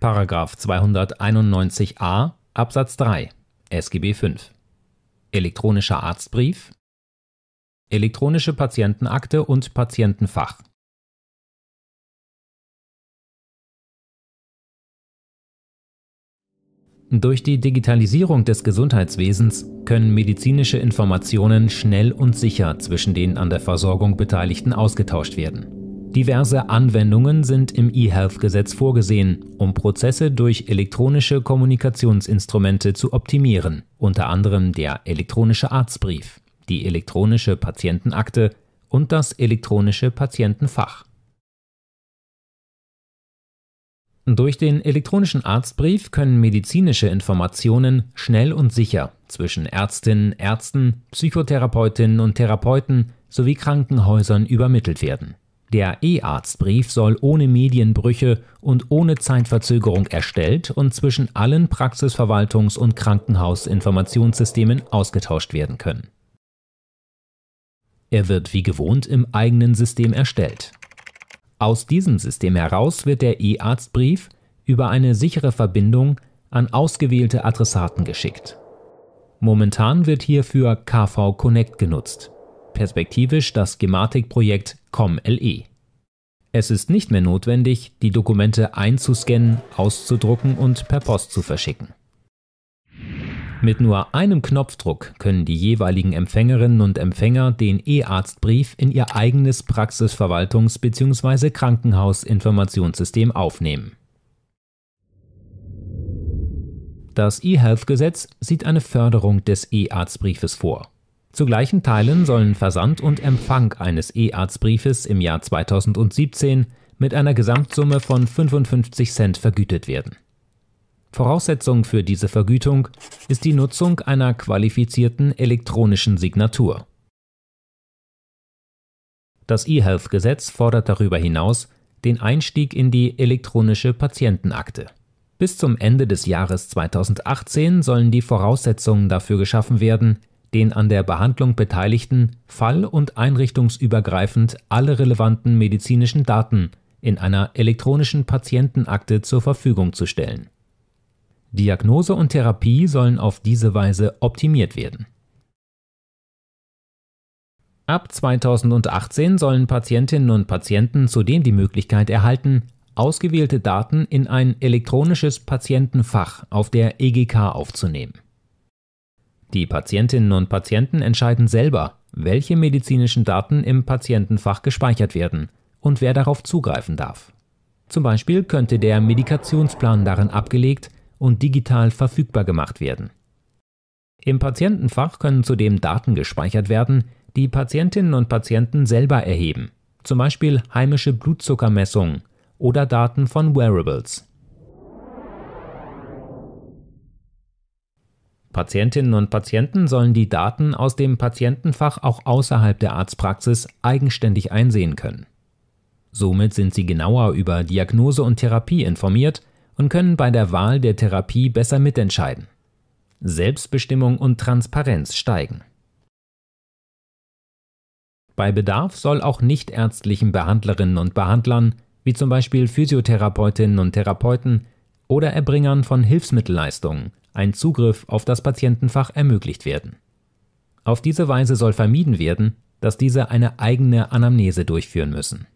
Paragraf 291a Absatz 3 SGB V Elektronischer Arztbrief Elektronische Patientenakte und Patientenfach Durch die Digitalisierung des Gesundheitswesens können medizinische Informationen schnell und sicher zwischen den an der Versorgung Beteiligten ausgetauscht werden. Diverse Anwendungen sind im eHealth-Gesetz vorgesehen, um Prozesse durch elektronische Kommunikationsinstrumente zu optimieren, unter anderem der elektronische Arztbrief, die elektronische Patientenakte und das elektronische Patientenfach. Durch den elektronischen Arztbrief können medizinische Informationen schnell und sicher zwischen Ärztinnen, Ärzten, Psychotherapeutinnen und Therapeuten sowie Krankenhäusern übermittelt werden. Der E-Arztbrief soll ohne Medienbrüche und ohne Zeitverzögerung erstellt und zwischen allen Praxisverwaltungs- und Krankenhausinformationssystemen ausgetauscht werden können. Er wird wie gewohnt im eigenen System erstellt. Aus diesem System heraus wird der E-Arztbrief über eine sichere Verbindung an ausgewählte Adressaten geschickt. Momentan wird hierfür KV Connect genutzt, perspektivisch das Gematik-Projekt COM-LE. Es ist nicht mehr notwendig, die Dokumente einzuscannen, auszudrucken und per Post zu verschicken. Mit nur einem Knopfdruck können die jeweiligen Empfängerinnen und Empfänger den E-Arztbrief in ihr eigenes Praxisverwaltungs- bzw. Krankenhausinformationssystem aufnehmen. Das E-Health-Gesetz sieht eine Förderung des E-Arztbriefes vor. Zu gleichen Teilen sollen Versand und Empfang eines E-Arztbriefes im Jahr 2017 mit einer Gesamtsumme von 55 Cent vergütet werden. Voraussetzung für diese Vergütung ist die Nutzung einer qualifizierten elektronischen Signatur. Das E-Health-Gesetz fordert darüber hinaus den Einstieg in die elektronische Patientenakte. Bis zum Ende des Jahres 2018 sollen die Voraussetzungen dafür geschaffen werden, den an der Behandlung Beteiligten fall- und einrichtungsübergreifend alle relevanten medizinischen Daten in einer elektronischen Patientenakte zur Verfügung zu stellen. Diagnose und Therapie sollen auf diese Weise optimiert werden. Ab 2018 sollen Patientinnen und Patienten zudem die Möglichkeit erhalten, ausgewählte Daten in ein elektronisches Patientenfach auf der EGK aufzunehmen. Die Patientinnen und Patienten entscheiden selber, welche medizinischen Daten im Patientenfach gespeichert werden und wer darauf zugreifen darf. Zum Beispiel könnte der Medikationsplan darin abgelegt und digital verfügbar gemacht werden. Im Patientenfach können zudem Daten gespeichert werden, die Patientinnen und Patienten selber erheben, zum Beispiel heimische Blutzuckermessungen oder Daten von Wearables. Patientinnen und Patienten sollen die Daten aus dem Patientenfach auch außerhalb der Arztpraxis eigenständig einsehen können. Somit sind sie genauer über Diagnose und Therapie informiert und können bei der Wahl der Therapie besser mitentscheiden. Selbstbestimmung und Transparenz steigen. Bei Bedarf soll auch nichtärztlichen Behandlerinnen und Behandlern, wie zum Beispiel Physiotherapeutinnen und Therapeuten, oder Erbringern von Hilfsmittelleistungen ein Zugriff auf das Patientenfach ermöglicht werden. Auf diese Weise soll vermieden werden, dass diese eine eigene Anamnese durchführen müssen